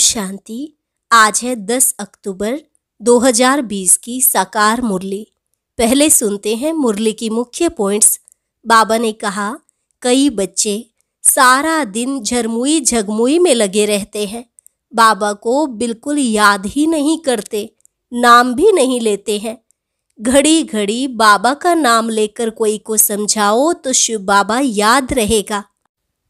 शांति आज है 10 अक्टूबर 2020 की साकार मुरली पहले सुनते हैं मुरली की मुख्य पॉइंट्स बाबा ने कहा कई बच्चे सारा दिन झरमुई झगमुई में लगे रहते हैं बाबा को बिल्कुल याद ही नहीं करते नाम भी नहीं लेते हैं घड़ी घड़ी बाबा का नाम लेकर कोई को समझाओ तो शिव बाबा याद रहेगा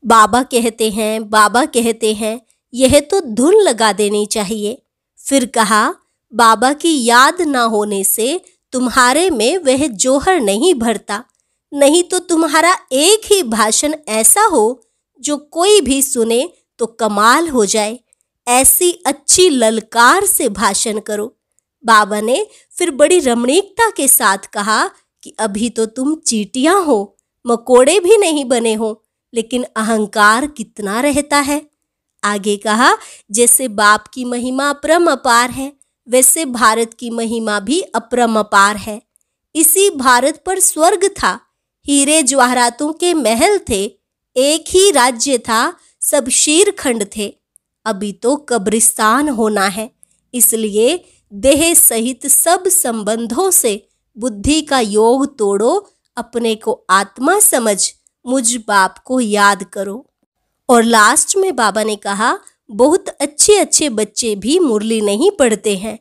बाबा कहते हैं बाबा कहते हैं यह तो धुन लगा देनी चाहिए फिर कहा बाबा की याद ना होने से तुम्हारे में वह जोहर नहीं भरता नहीं तो तुम्हारा एक ही भाषण ऐसा हो जो कोई भी सुने तो कमाल हो जाए ऐसी अच्छी ललकार से भाषण करो बाबा ने फिर बड़ी रमणीकता के साथ कहा कि अभी तो तुम चीटियां हो मकोड़े भी नहीं बने हो लेकिन अहंकार कितना रहता है आगे कहा जैसे बाप की महिमा अपरम अपार है वैसे भारत की महिमा भी अपरम अपार है इसी भारत पर स्वर्ग था हीरे जवाहरातों के महल थे एक ही राज्य था सब शीरखंड थे अभी तो कब्रिस्तान होना है इसलिए देह सहित सब संबंधों से बुद्धि का योग तोड़ो अपने को आत्मा समझ मुझ बाप को याद करो और लास्ट में बाबा ने कहा बहुत अच्छे अच्छे बच्चे भी मुरली नहीं पढ़ते हैं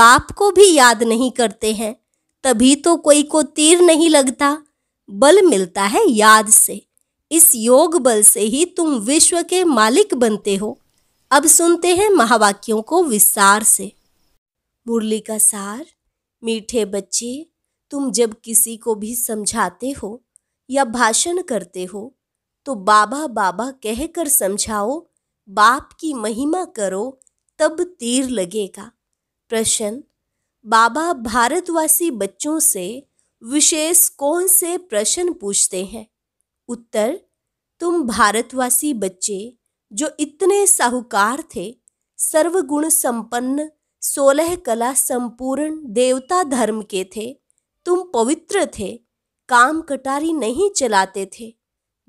बाप को भी याद नहीं करते हैं तभी तो कोई को तीर नहीं लगता बल मिलता है याद से इस योग बल से ही तुम विश्व के मालिक बनते हो अब सुनते हैं महावाक्यों को विस्तार से मुरली का सार मीठे बच्चे तुम जब किसी को भी समझाते हो या भाषण करते हो तो बाबा बाबा कहकर समझाओ बाप की महिमा करो तब तीर लगेगा प्रश्न बाबा भारतवासी बच्चों से विशेष कौन से प्रश्न पूछते हैं उत्तर तुम भारतवासी बच्चे जो इतने साहूकार थे सर्वगुण संपन्न सोलह कला संपूर्ण देवता धर्म के थे तुम पवित्र थे काम कटारी नहीं चलाते थे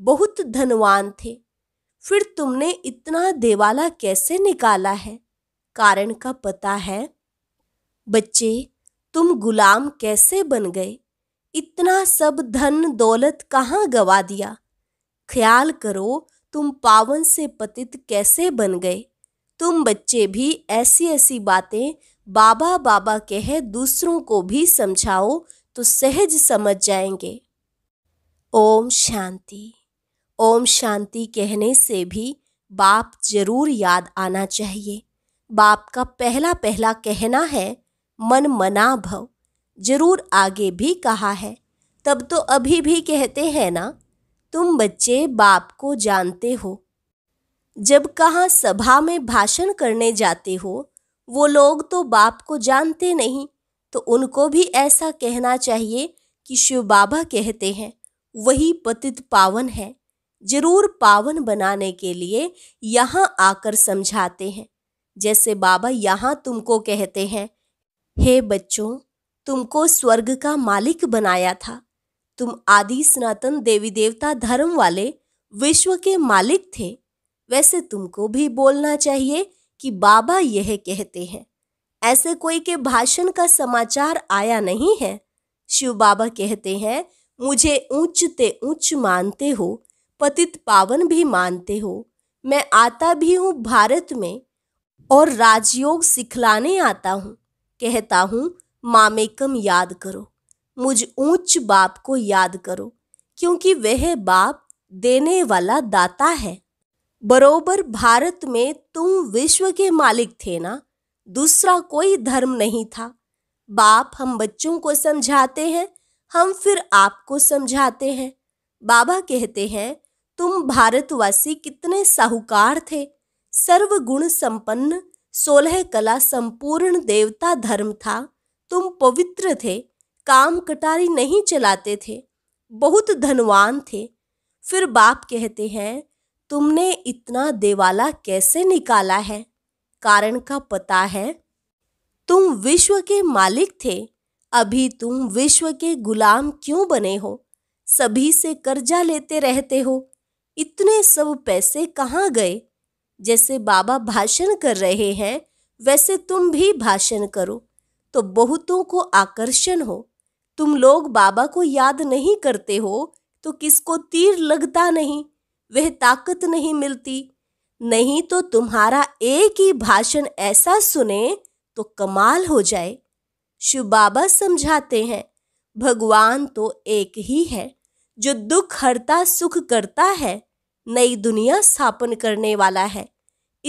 बहुत धनवान थे फिर तुमने इतना देवाला कैसे निकाला है कारण का पता है बच्चे तुम गुलाम कैसे बन गए इतना सब धन दौलत कहाँ गवा दिया ख्याल करो तुम पावन से पतित कैसे बन गए तुम बच्चे भी ऐसी ऐसी बातें बाबा बाबा कह दूसरों को भी समझाओ तो सहज समझ जाएंगे ओम शांति ओम शांति कहने से भी बाप जरूर याद आना चाहिए बाप का पहला पहला कहना है मन मना भव जरूर आगे भी कहा है तब तो अभी भी कहते हैं ना तुम बच्चे बाप को जानते हो जब कहाँ सभा में भाषण करने जाते हो वो लोग तो बाप को जानते नहीं तो उनको भी ऐसा कहना चाहिए कि शिव बाबा कहते हैं वही पतित पावन है जरूर पावन बनाने के लिए यहाँ आकर समझाते हैं जैसे बाबा यहाँ तुमको कहते हैं हे बच्चों तुमको स्वर्ग का मालिक बनाया था तुम आदि सनातन देवी देवता धर्म वाले विश्व के मालिक थे वैसे तुमको भी बोलना चाहिए कि बाबा यह कहते हैं ऐसे कोई के भाषण का समाचार आया नहीं है शिव बाबा कहते हैं मुझे ऊंच ऊंच मानते हो पतित पावन भी मानते हो मैं आता भी हूँ भारत में और राजयोग सिखलाने आता हूँ कहता हूँ मामेकम याद करो मुझ ऊंच बाप को याद करो क्योंकि वह बाप देने वाला दाता है बरोबर भारत में तुम विश्व के मालिक थे ना दूसरा कोई धर्म नहीं था बाप हम बच्चों को समझाते हैं हम फिर आपको समझाते हैं बाबा कहते हैं तुम भारतवासी कितने साहूकार थे सर्वगुण संपन्न सोलह कला संपूर्ण देवता धर्म था तुम पवित्र थे काम कटारी नहीं चलाते थे बहुत धनवान थे फिर बाप कहते हैं तुमने इतना देवाला कैसे निकाला है कारण का पता है तुम विश्व के मालिक थे अभी तुम विश्व के गुलाम क्यों बने हो सभी से कर्जा लेते रहते हो इतने सब पैसे कहाँ गए जैसे बाबा भाषण कर रहे हैं वैसे तुम भी भाषण करो तो बहुतों को आकर्षण हो तुम लोग बाबा को याद नहीं करते हो तो किसको तीर लगता नहीं वह ताकत नहीं मिलती नहीं तो तुम्हारा एक ही भाषण ऐसा सुने तो कमाल हो जाए शिव बाबा समझाते हैं भगवान तो एक ही है जो दुख हरता सुख करता है नई दुनिया स्थापन करने वाला है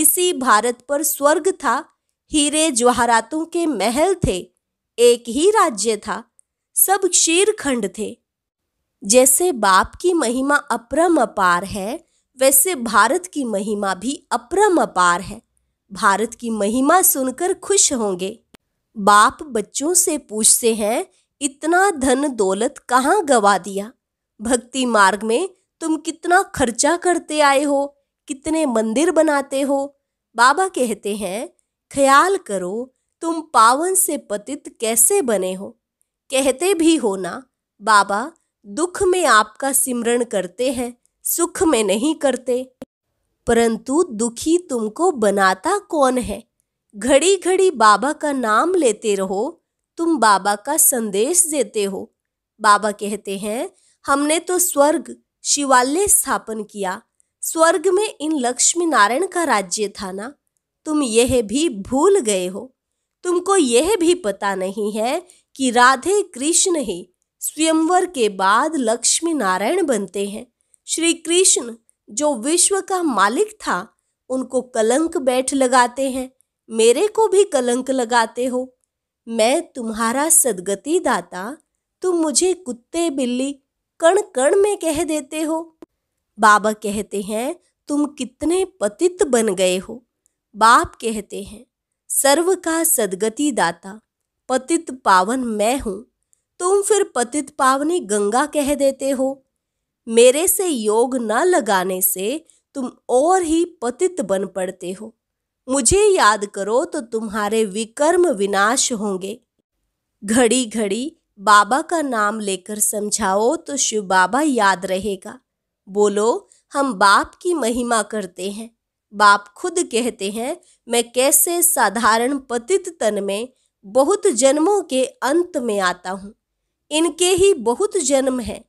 इसी भारत पर स्वर्ग था हीरे जवाहरातों के महल थे एक ही राज्य था सब क्षीर खंड थे जैसे बाप की महिमा अपरम अपार है वैसे भारत की महिमा भी अपरम अपार है भारत की महिमा सुनकर खुश होंगे बाप बच्चों से पूछते हैं इतना धन दौलत कहाँ गवा दिया भक्ति मार्ग में तुम कितना खर्चा करते आए हो कितने मंदिर बनाते हो बाबा कहते हैं ख्याल करो तुम पावन से पतित कैसे बने हो कहते भी हो ना बाबा दुख में आपका सिमरण करते हैं सुख में नहीं करते परंतु दुखी तुमको बनाता कौन है घड़ी घड़ी बाबा का नाम लेते रहो तुम बाबा का संदेश देते हो बाबा कहते हैं हमने तो स्वर्ग शिवालय स्थापन किया स्वर्ग में इन लक्ष्मी नारायण का राज्य था ना तुम यह भी भूल गए हो तुमको यह भी पता नहीं है कि राधे कृष्ण ही स्वयंवर के बाद लक्ष्मी नारायण बनते हैं श्री कृष्ण जो विश्व का मालिक था उनको कलंक बैठ लगाते हैं मेरे को भी कलंक लगाते हो मैं तुम्हारा सदगति दाता तुम मुझे कुत्ते बिल्ली कण कण में कह देते हो बाबा कहते हैं तुम कितने पतित बन गए हो बाप कहते हैं सर्व का सदगति दाता पतित पावन मैं हूँ तुम फिर पतित पावनी गंगा कह देते हो मेरे से योग न लगाने से तुम और ही पतित बन पड़ते हो मुझे याद करो तो तुम्हारे विकर्म विनाश होंगे घड़ी घड़ी बाबा का नाम लेकर समझाओ तो शिव बाबा याद रहेगा बोलो हम बाप की महिमा करते हैं बाप खुद कहते हैं मैं कैसे साधारण पतित तन में बहुत जन्मों के अंत में आता हूँ इनके ही बहुत जन्म है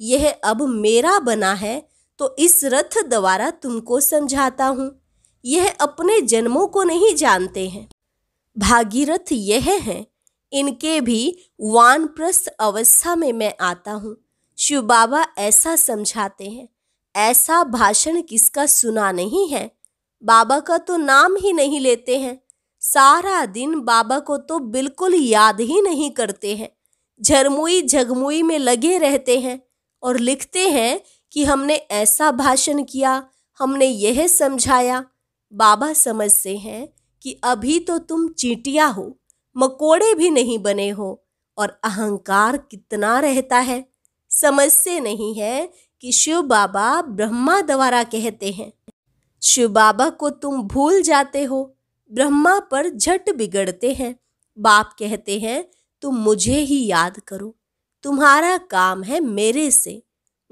यह अब मेरा बना है तो इस रथ द्वारा तुमको समझाता हूँ यह अपने जन्मों को नहीं जानते हैं भागीरथ यह है इनके भी वानप्रस्थ अवस्था में मैं आता हूँ शिव बाबा ऐसा समझाते हैं ऐसा भाषण किसका सुना नहीं है बाबा का तो नाम ही नहीं लेते हैं सारा दिन बाबा को तो बिल्कुल याद ही नहीं करते हैं झरमुई झगमुई में लगे रहते हैं और लिखते हैं कि हमने ऐसा भाषण किया हमने यह समझाया बाबा समझते हैं कि अभी तो तुम चीटिया हो मकोड़े भी नहीं बने हो और अहंकार कितना रहता है समझते नहीं है कि शिव बाबा ब्रह्मा द्वारा कहते हैं शिव बाबा को तुम भूल जाते हो ब्रह्मा पर झट बिगड़ते हैं बाप कहते हैं तुम मुझे ही याद करो तुम्हारा काम है मेरे से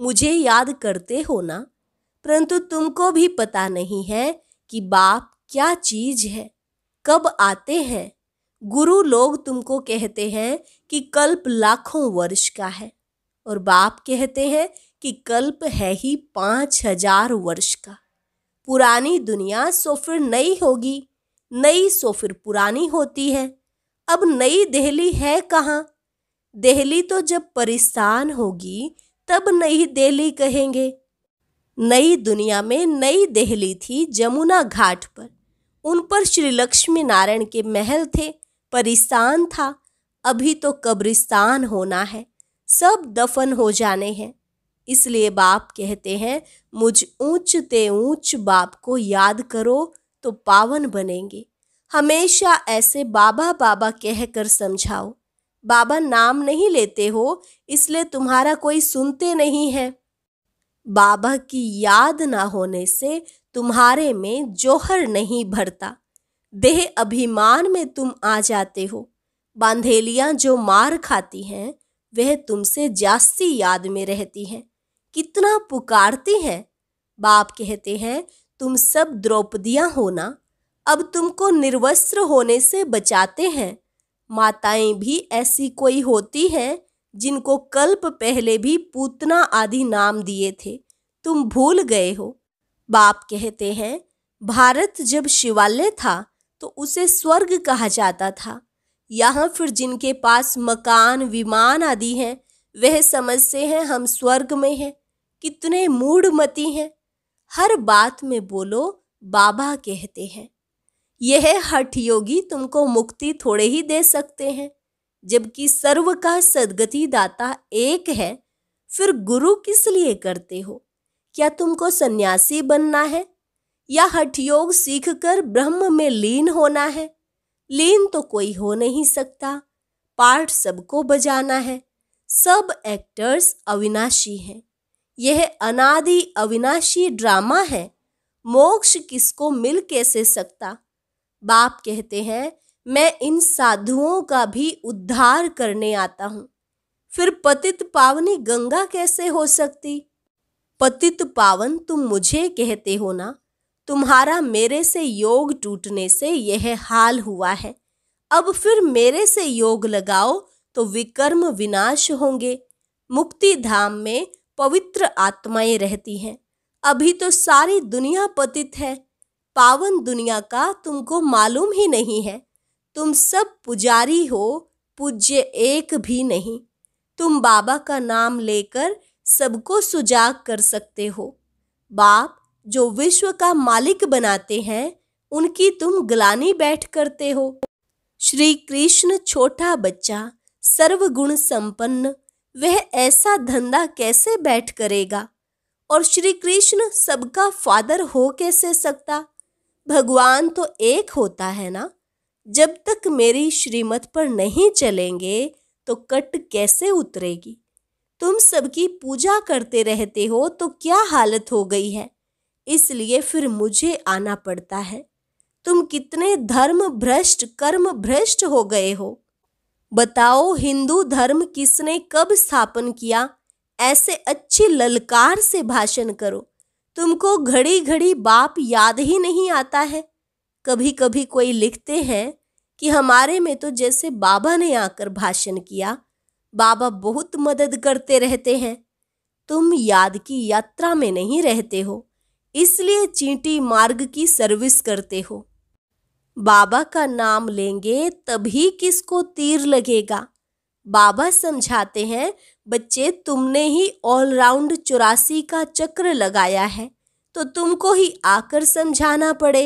मुझे याद करते हो ना परंतु तुमको भी पता नहीं है कि बाप क्या चीज है कब आते हैं गुरु लोग तुमको कहते हैं कि कल्प लाखों वर्ष का है और बाप कहते हैं कि कल्प है ही पाँच हजार वर्ष का पुरानी दुनिया सो फिर नई होगी नई सो फिर पुरानी होती है अब नई दिल्ली है कहाँ दिल्ली तो जब परेशान होगी तब नई दिल्ली कहेंगे नई दुनिया में नई दिल्ली थी जमुना घाट पर उन पर श्री लक्ष्मी नारायण के महल थे परेशान था अभी तो कब्रिस्तान होना है सब दफन हो जाने हैं इसलिए बाप कहते हैं मुझ ऊंच ते ऊंच बाप को याद करो तो पावन बनेंगे हमेशा ऐसे बाबा बाबा कह कर समझाओ बाबा नाम नहीं लेते हो इसलिए तुम्हारा कोई सुनते नहीं है बाबा की याद ना होने से तुम्हारे में जोहर नहीं भरता देह अभिमान में तुम आ जाते हो बांधेलियां जो मार खाती हैं वह तुमसे जास्ती याद में रहती हैं कितना पुकारती हैं बाप कहते हैं तुम सब द्रौपदियाँ होना अब तुमको निर्वस्त्र होने से बचाते हैं माताएं भी ऐसी कोई होती हैं जिनको कल्प पहले भी पूतना आदि नाम दिए थे तुम भूल गए हो बाप कहते हैं भारत जब शिवालय था तो उसे स्वर्ग कहा जाता था यहाँ फिर जिनके पास मकान विमान आदि हैं वह समझते हैं हम स्वर्ग में हैं कितने मूढ़मती हैं हर बात में बोलो बाबा कहते हैं यह हठ योगी तुमको मुक्ति थोड़े ही दे सकते हैं जबकि सर्व का सदगति दाता एक है फिर गुरु किस लिए करते हो क्या तुमको सन्यासी बनना है या योग सीख कर ब्रह्म में लीन होना है लीन तो कोई हो नहीं सकता पार्ट सबको बजाना है सब एक्टर्स अविनाशी हैं यह अनादि अविनाशी ड्रामा है मोक्ष किसको मिल कैसे सकता बाप कहते हैं मैं इन साधुओं का भी उद्धार करने आता हूँ फिर पतित पावनी गंगा कैसे हो सकती पतित पावन तुम मुझे कहते हो ना तुम्हारा मेरे से योग टूटने से यह हाल हुआ है अब फिर मेरे से योग लगाओ तो विकर्म विनाश होंगे मुक्ति धाम में पवित्र आत्माएं रहती हैं अभी तो सारी दुनिया पतित है पावन दुनिया का तुमको मालूम ही नहीं है तुम सब पुजारी हो पूज्य एक भी नहीं तुम बाबा का नाम लेकर सबको सुजाग कर सकते हो बाप जो विश्व का मालिक बनाते हैं उनकी तुम ग्लानी बैठ करते हो श्री कृष्ण छोटा बच्चा सर्वगुण संपन्न वह ऐसा धंधा कैसे बैठ करेगा और श्री कृष्ण सबका फादर हो कैसे सकता भगवान तो एक होता है ना जब तक मेरी श्रीमत पर नहीं चलेंगे तो कट कैसे उतरेगी तुम सबकी पूजा करते रहते हो तो क्या हालत हो गई है इसलिए फिर मुझे आना पड़ता है तुम कितने धर्म भ्रष्ट कर्म भ्रष्ट हो गए हो बताओ हिंदू धर्म किसने कब स्थापन किया ऐसे अच्छी ललकार से भाषण करो तुमको घड़ी घड़ी बाप याद ही नहीं आता है कभी कभी कोई लिखते हैं कि हमारे में तो जैसे बाबा ने आकर भाषण किया बाबा बहुत मदद करते रहते हैं तुम याद की यात्रा में नहीं रहते हो इसलिए चींटी मार्ग की सर्विस करते हो बाबा का नाम लेंगे तभी किसको तीर लगेगा बाबा समझाते हैं बच्चे तुमने ही ऑलराउंड चौरासी का चक्र लगाया है तो तुमको ही आकर समझाना पड़े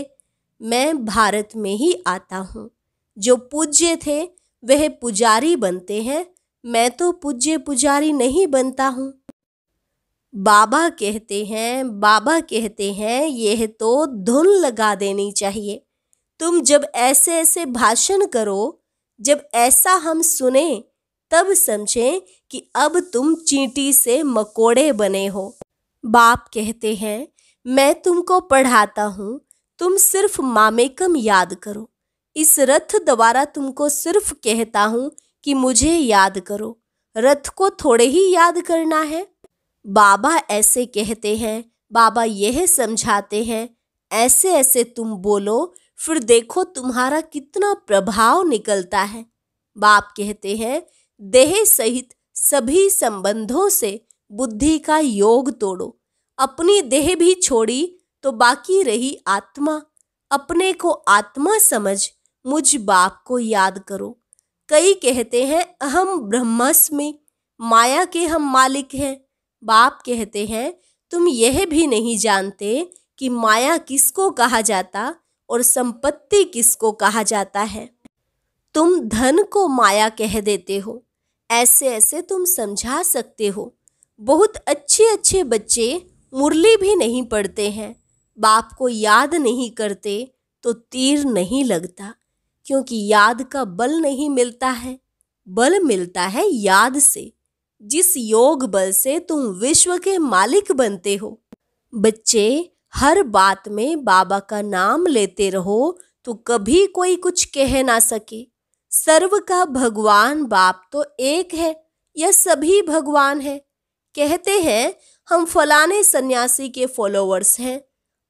मैं भारत में ही आता हूँ जो पूज्य थे वह पुजारी बनते हैं मैं तो पूज्य पुजारी नहीं बनता हूँ बाबा कहते हैं बाबा कहते हैं यह तो धुन लगा देनी चाहिए तुम जब ऐसे ऐसे भाषण करो जब ऐसा हम सुने तब समझें कि अब तुम चींटी से मकोड़े बने हो बाप कहते हैं मैं तुमको पढ़ाता हूँ तुम सिर्फ मामेकम याद करो इस रथ द्वारा तुमको सिर्फ कहता हूँ कि मुझे याद करो रथ को थोड़े ही याद करना है बाबा ऐसे कहते हैं बाबा यह समझाते हैं ऐसे ऐसे तुम बोलो फिर देखो तुम्हारा कितना प्रभाव निकलता है बाप कहते हैं देह सहित सभी संबंधों से बुद्धि का योग तोड़ो अपनी देह भी छोड़ी तो बाकी रही आत्मा अपने को आत्मा समझ मुझ बाप को याद करो कई कहते हैं अहम ब्रह्मस्मि माया के हम मालिक हैं बाप कहते हैं तुम यह भी नहीं जानते कि माया किसको कहा जाता और संपत्ति किसको कहा जाता है तुम धन को माया कह देते हो ऐसे ऐसे तुम समझा सकते हो बहुत अच्छे अच्छे बच्चे मुरली भी नहीं पढ़ते हैं बाप को याद नहीं करते तो तीर नहीं लगता क्योंकि याद का बल नहीं मिलता है बल मिलता है याद से जिस योग बल से तुम विश्व के मालिक बनते हो बच्चे हर बात में बाबा का नाम लेते रहो तो कभी कोई कुछ कह ना सके सर्व का भगवान बाप तो एक है यह सभी भगवान है कहते हैं हम फलाने सन्यासी के फॉलोअर्स हैं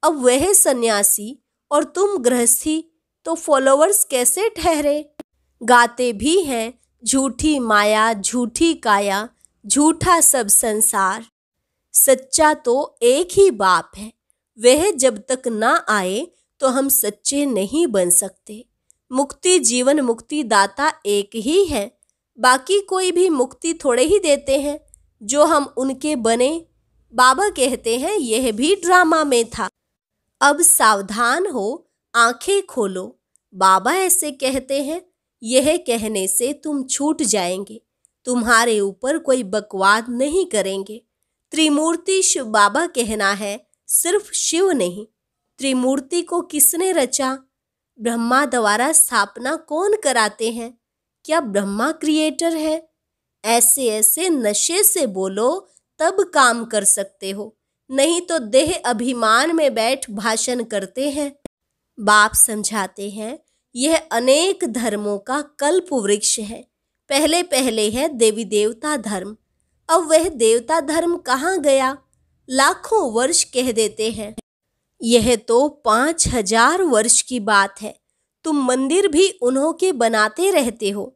अब वह सन्यासी और तुम गृहस्थी तो फॉलोअर्स कैसे ठहरे गाते भी हैं झूठी माया झूठी काया झूठा सब संसार सच्चा तो एक ही बाप है वह जब तक ना आए तो हम सच्चे नहीं बन सकते मुक्ति जीवन मुक्ति दाता एक ही है बाकी कोई भी मुक्ति थोड़े ही देते हैं जो हम उनके बने बाबा कहते हैं यह भी ड्रामा में था अब सावधान हो आंखें खोलो बाबा ऐसे कहते हैं यह कहने से तुम छूट जाएंगे तुम्हारे ऊपर कोई बकवाद नहीं करेंगे त्रिमूर्ति शिव बाबा कहना है सिर्फ शिव नहीं त्रिमूर्ति को किसने रचा ब्रह्मा द्वारा स्थापना कौन कराते हैं क्या ब्रह्मा क्रिएटर है ऐसे ऐसे नशे से बोलो तब काम कर सकते हो नहीं तो देह अभिमान में बैठ भाषण करते हैं बाप समझाते हैं यह अनेक धर्मों का कल्प वृक्ष है पहले पहले है देवी देवता धर्म अब वह देवता धर्म कहाँ गया लाखों वर्ष कह देते हैं यह तो पाँच हजार वर्ष की बात है तुम मंदिर भी उन्हों के बनाते रहते हो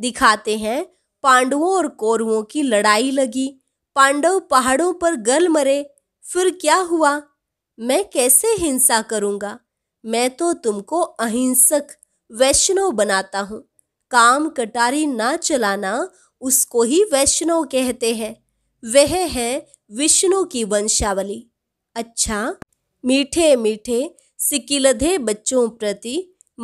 दिखाते हैं पांडवों और कौरवों की लड़ाई लगी पांडव पहाड़ों पर गल मरे फिर क्या हुआ मैं कैसे हिंसा करूँगा मैं तो तुमको अहिंसक वैष्णव बनाता हूँ काम कटारी ना चलाना उसको ही वैष्णव कहते हैं वह है विष्णु की वंशावली अच्छा मीठे मीठे सिकिलधे बच्चों प्रति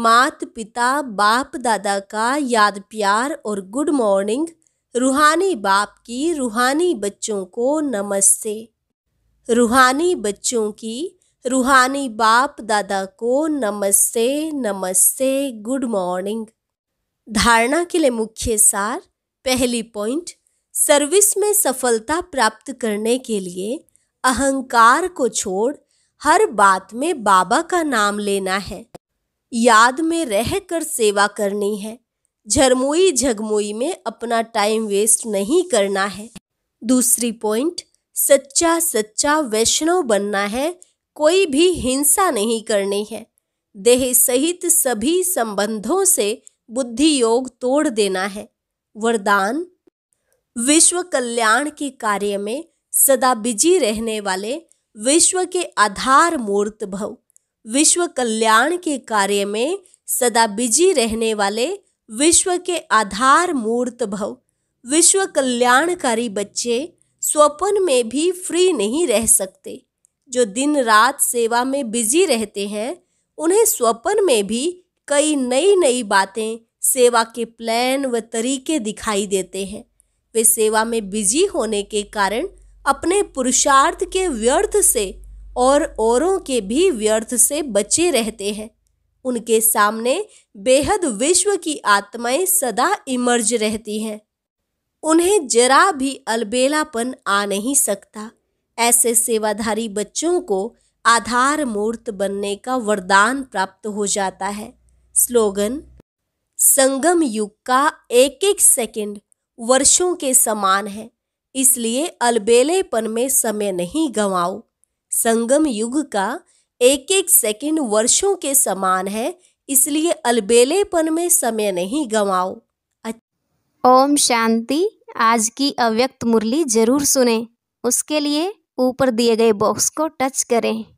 मात पिता बाप दादा का याद प्यार और गुड मॉर्निंग रूहानी बाप की रूहानी बच्चों को नमस्ते रूहानी बच्चों की रूहानी बाप दादा को नमस्ते नमस्ते गुड मॉर्निंग धारणा के लिए मुख्य सार पहली पॉइंट सर्विस में सफलता प्राप्त करने के लिए अहंकार को छोड़ हर बात में बाबा का नाम लेना है याद में रह कर सेवा करनी है झरमुई झगमुई में अपना टाइम वेस्ट नहीं करना है दूसरी पॉइंट सच्चा सच्चा वैष्णव बनना है कोई भी हिंसा नहीं करनी है देह सहित सभी संबंधों से बुद्धि योग तोड़ देना है वरदान विश्व कल्याण के कार्य में सदा बिजी रहने वाले विश्व के आधार मूर्त भव विश्व कल्याण के कार्य में सदा बिजी रहने वाले विश्व के आधार मूर्त भव विश्व कल्याणकारी बच्चे स्वपन में भी फ्री नहीं रह सकते जो दिन रात सेवा में बिजी रहते हैं उन्हें स्वपन में भी कई नई नई बातें सेवा के प्लान व तरीके दिखाई देते हैं वे सेवा में बिजी होने के कारण अपने पुरुषार्थ के व्यर्थ से और औरों के भी व्यर्थ से बचे रहते हैं उनके सामने बेहद विश्व की आत्माएं सदा इमर्ज रहती हैं उन्हें जरा भी अलबेलापन आ नहीं सकता ऐसे सेवाधारी बच्चों को आधार मूर्त बनने का वरदान प्राप्त हो जाता है स्लोगन संगम युग का एक एक सेकंड वर्षों के समान है इसलिए अलबेलेपन में समय नहीं गंवाओ संगम युग का एक एक सेकंड वर्षों के समान है इसलिए अलबेलेपन में समय नहीं गंवाओ ओम शांति आज की अव्यक्त मुरली जरूर सुने उसके लिए ऊपर दिए गए बॉक्स को टच करें